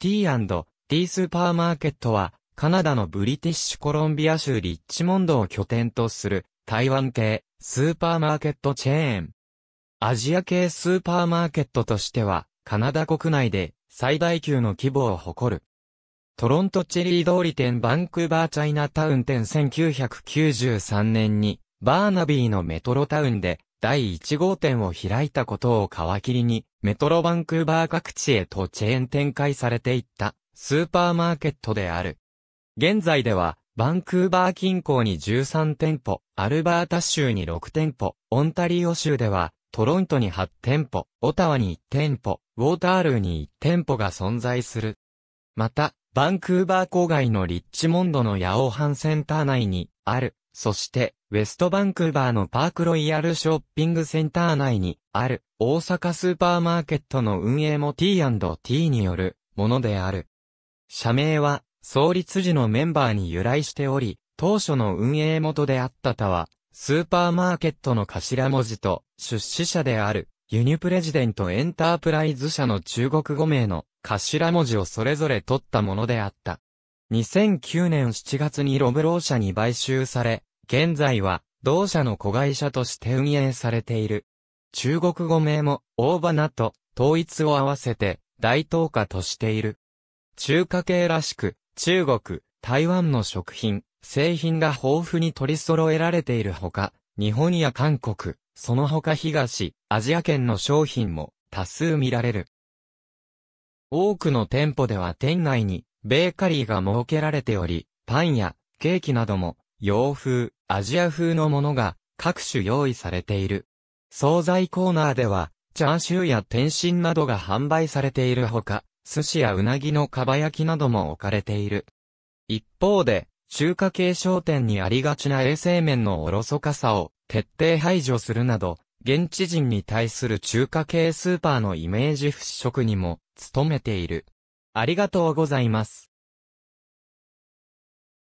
T&T スーパーマーケットは、カナダのブリティッシュコロンビア州リッチモンドを拠点とする台湾系スーパーマーケットチェーン。アジア系スーパーマーケットとしては、カナダ国内で最大級の規模を誇る。トロントチェリー通り店バンクーバーチャイナタウン店1993年にバーナビーのメトロタウンで第1号店を開いたことを皮切りに、メトロバンクーバー各地へとチェーン展開されていったスーパーマーケットである。現在では、バンクーバー近郊に13店舗、アルバータ州に6店舗、オンタリオ州では、トロントに8店舗、オタワに1店舗、ウォータールーに1店舗が存在する。また、バンクーバー郊外のリッチモンドのヤオハンセンター内にある。そして、ウェストバンクーバーのパークロイヤルショッピングセンター内にある大阪スーパーマーケットの運営も T&T によるものである。社名は創立時のメンバーに由来しており、当初の運営元であった他は、スーパーマーケットの頭文字と出資者であるユニプレジデントエンタープライズ社の中国語名の頭文字をそれぞれ取ったものであった。2009年7月にロブロー社に買収され、現在は、同社の子会社として運営されている。中国語名も、大花と、統一を合わせて、大東華としている。中華系らしく、中国、台湾の食品、製品が豊富に取り揃えられているほか、日本や韓国、その他東、アジア圏の商品も多数見られる。多くの店舗では店内にベーカリーが設けられており、パンやケーキなども洋風、アジア風のものが各種用意されている。惣菜コーナーでは、チャーシューや天津などが販売されているほか、寿司やうなぎのかば焼きなども置かれている。一方で、中華系商店にありがちな衛生面のおろそかさを徹底排除するなど、現地人に対する中華系スーパーのイメージ払拭にも努めている。ありがとうございます。